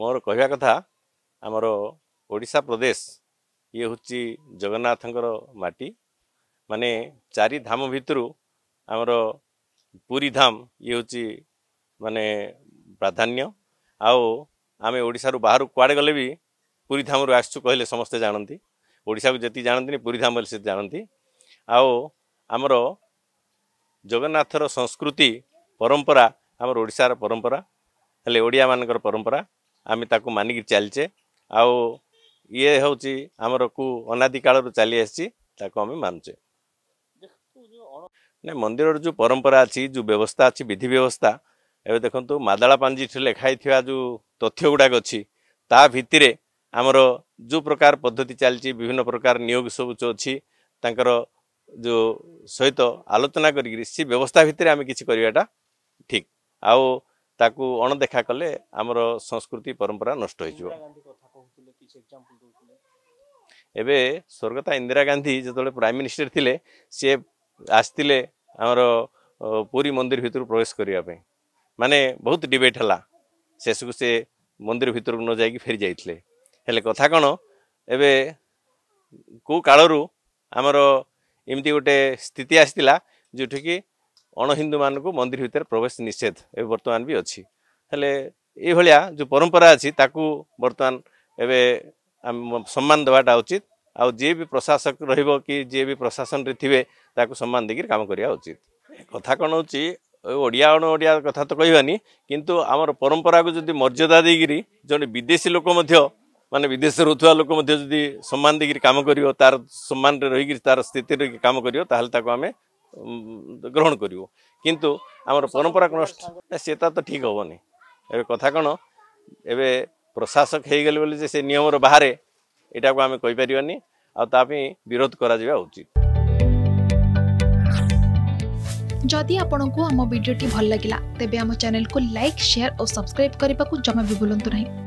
ମୋର କହିବା କଥା ଆମର ଓଡ଼ିଶା ପ୍ରଦେଶ ଇଏ ହେଉଛି ଜଗନ୍ନାଥଙ୍କର ମାଟି ମାନେ ଚାରିଧାମ ଭିତରୁ ଆମର ପୁରୀ ଧାମ ଇଏ ହେଉଛି ମାନେ ପ୍ରାଧାନ୍ୟ ଆଉ ଆମେ ଓଡ଼ିଶାରୁ ବାହାରକୁ କୁଆଡ଼େ ଗଲେ ବି ପୁରୀ ଧାମରୁ ଆସିଛୁ କହିଲେ ସମସ୍ତେ ଜାଣନ୍ତି ଓଡ଼ିଶାକୁ ଯେତିକି ଜାଣନ୍ତିନି ପୁରୀଧାମ ବୋଲି ସେ ଜାଣନ୍ତି ଆଉ ଆମର ଜଗନ୍ନାଥର ସଂସ୍କୃତି ପରମ୍ପରା ଆମର ଓଡ଼ିଶାର ପରମ୍ପରା ହେଲେ ଓଡ଼ିଆମାନଙ୍କର ପରମ୍ପରା ଆମେ ତାକୁ ମାନିକି ଚାଲିଛେ ଆଉ ଇଏ ହେଉଛି ଆମର କୁ ଅନାଦି କାଳରୁ ଚାଲି ଆସିଛି ତାକୁ ଆମେ ମାନୁଛେ ନାଇଁ ମନ୍ଦିରର ଯେଉଁ ପରମ୍ପରା ଅଛି ଯେଉଁ ବ୍ୟବସ୍ଥା ଅଛି ବିଧି ବ୍ୟବସ୍ଥା ଏବେ ଦେଖନ୍ତୁ ମାଦଳା ପାଞ୍ଜିଠି ଲେଖା ହେଇଥିବା ଯେଉଁ ତଥ୍ୟ ଗୁଡ଼ାକ ଅଛି ତା ଭିତ୍ତିରେ ଆମର ଯେଉଁ ପ୍ରକାର ପଦ୍ଧତି ଚାଲିଛି ବିଭିନ୍ନ ପ୍ରକାର ନିୟୋଗ ସବୁ ଅଛି ତାଙ୍କର ଯେଉଁ ସହିତ ଆଲୋଚନା କରିକିରି ସେ ବ୍ୟବସ୍ଥା ଭିତରେ ଆମେ କିଛି କରିବାଟା ଠିକ୍ ଆଉ ତାକୁ ଅଣଦେଖା କଲେ ଆମର ସଂସ୍କୃତି ପରମ୍ପରା ନଷ୍ଟ ହେଇଯିବ ଏବେ ସ୍ୱର୍ଗତା ଇନ୍ଦିରା ଗାନ୍ଧୀ ଯେତେବେଳେ ପ୍ରାଇମ୍ ମିନିଷ୍ଟର ଥିଲେ ସିଏ ଆସିଥିଲେ ଆମର ପୁରୀ ମନ୍ଦିର ଭିତରୁ ପ୍ରବେଶ କରିବା ପାଇଁ ମାନେ ବହୁତ ଡିବେଟ୍ ହେଲା ଶେଷକୁ ସେ ମନ୍ଦିର ଭିତରକୁ ନ ଯାଇକି ଫେରି ଯାଇଥିଲେ ହେଲେ କଥା କ'ଣ ଏବେ କେଉଁ କାଳରୁ ଆମର ଏମିତି ଗୋଟେ ସ୍ଥିତି ଆସିଥିଲା ଯେଉଁଠିକି ଅଣହିନ୍ଦୁମାନଙ୍କୁ ମନ୍ଦିର ଭିତରେ ପ୍ରବେଶ ନିଷେଧ ଏବେ ବର୍ତ୍ତମାନ ବି ଅଛି ହେଲେ ଏଇଭଳିଆ ଯେଉଁ ପରମ୍ପରା ଅଛି ତାକୁ ବର୍ତ୍ତମାନ ଏବେ ଆମେ ସମ୍ମାନ ଦେବାଟା ଉଚିତ ଆଉ ଯିଏ ବି ପ୍ରଶାସକ ରହିବ କି ଯିଏ ବି ପ୍ରଶାସନରେ ଥିବେ ତାକୁ ସମ୍ମାନ ଦେଇକିରି କାମ କରିବା ଉଚିତ କଥା କ'ଣ ହେଉଛି ଓଡ଼ିଆ ଅଣ ଓଡ଼ିଆ କଥା ତ କହିବାନି କିନ୍ତୁ ଆମର ପରମ୍ପରାକୁ ଯଦି ମର୍ଯ୍ୟାଦା ଦେଇକିରି ଜଣେ ବିଦେଶୀ ଲୋକ ମଧ୍ୟ ମାନେ ବିଦେଶରେ ରହୁଥିବା ଲୋକ ମଧ୍ୟ ଯଦି ସମ୍ମାନ ଦେଇକିରି କାମ କରିବ ତାର ସମ୍ମାନରେ ରହିକିରି ତାର ସ୍ଥିତିରେ ରହିକି କାମ କରିବ ତାହେଲେ ତାକୁ ଆମେ ଗ୍ରହଣ କରିବ କିନ୍ତୁ ଆମର ପରମ୍ପରା କ'ଣ ସେଟା ତ ଠିକ୍ ହେବନି ଏବେ କଥା କ'ଣ ଏବେ ପ୍ରଶାସକ ହେଇଗଲେ ବୋଲି ଯେ ସେ ନିୟମର ବାହାରେ ଏଇଟାକୁ ଆମେ କହିପାରିବାନି ଆଉ ତା ପାଇଁ ବିରୋଧ କରାଯିବା ଉଚିତ ଯଦି ଆପଣଙ୍କୁ ଆମ ଭିଡ଼ିଓଟି ଭଲ ଲାଗିଲା ତେବେ ଆମ ଚ୍ୟାନେଲକୁ ଲାଇକ୍ ସେୟାର ଓ ସବସ୍କ୍ରାଇବ୍ କରିବାକୁ ଜମା ବି ଭୁଲନ୍ତୁ ନାହିଁ